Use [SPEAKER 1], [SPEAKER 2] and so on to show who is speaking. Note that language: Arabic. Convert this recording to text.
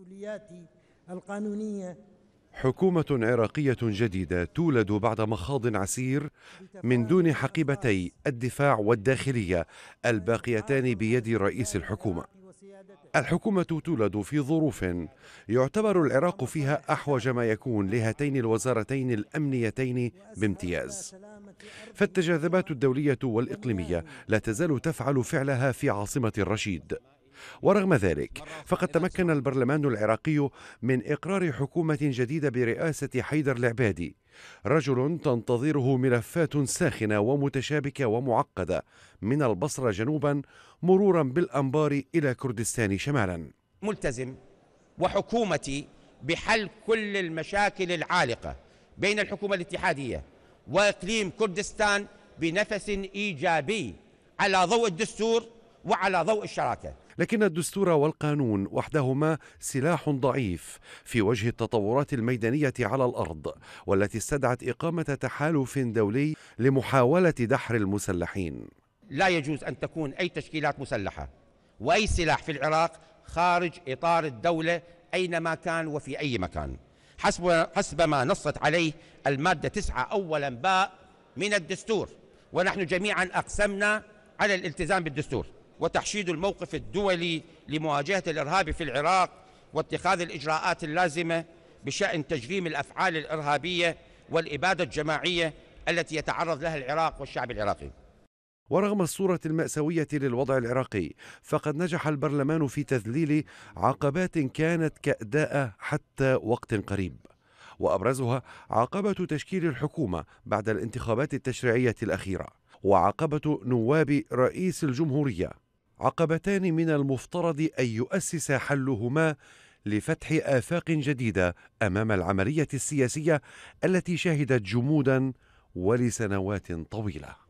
[SPEAKER 1] المسؤوليات القانونية
[SPEAKER 2] حكومة عراقية جديدة تولد بعد مخاض عسير من دون حقيبتي الدفاع والداخلية الباقيتان بيد رئيس الحكومة. الحكومة تولد في ظروف يعتبر العراق فيها أحوج ما يكون لهاتين الوزارتين الأمنيتين بامتياز. فالتجاذبات الدولية والإقليمية لا تزال تفعل فعلها في عاصمة الرشيد. ورغم ذلك فقد تمكن البرلمان العراقي من إقرار حكومة جديدة برئاسة حيدر العبادي رجل تنتظره ملفات ساخنة ومتشابكة ومعقدة من البصرة جنوبا مرورا بالأنبار إلى كردستان شمالا
[SPEAKER 1] ملتزم وحكومتي بحل كل المشاكل العالقة بين الحكومة الاتحادية وإقليم كردستان بنفس إيجابي على ضوء الدستور وعلى ضوء الشراكه.
[SPEAKER 2] لكن الدستور والقانون وحدهما سلاح ضعيف في وجه التطورات الميدانيه على الارض والتي استدعت اقامه تحالف دولي لمحاوله دحر المسلحين.
[SPEAKER 1] لا يجوز ان تكون اي تشكيلات مسلحه واي سلاح في العراق خارج اطار الدوله اينما كان وفي اي مكان. حسب حسب ما نصت عليه الماده تسعة اولا باء من الدستور ونحن جميعا اقسمنا على الالتزام بالدستور وتحشيد الموقف الدولي لمواجهة الإرهاب في العراق واتخاذ الإجراءات اللازمة بشأن تجريم الأفعال الإرهابية والإبادة الجماعية التي يتعرض لها العراق والشعب العراقي
[SPEAKER 2] ورغم الصورة المأساوية للوضع العراقي فقد نجح البرلمان في تذليل عقبات كانت كأداء حتى وقت قريب وأبرزها عقبة تشكيل الحكومة بعد الانتخابات التشريعية الأخيرة وعقبة نواب رئيس الجمهورية عقبتان من المفترض ان يؤسس حلهما لفتح افاق جديده امام العمليه السياسيه التي شهدت جمودا ولسنوات طويله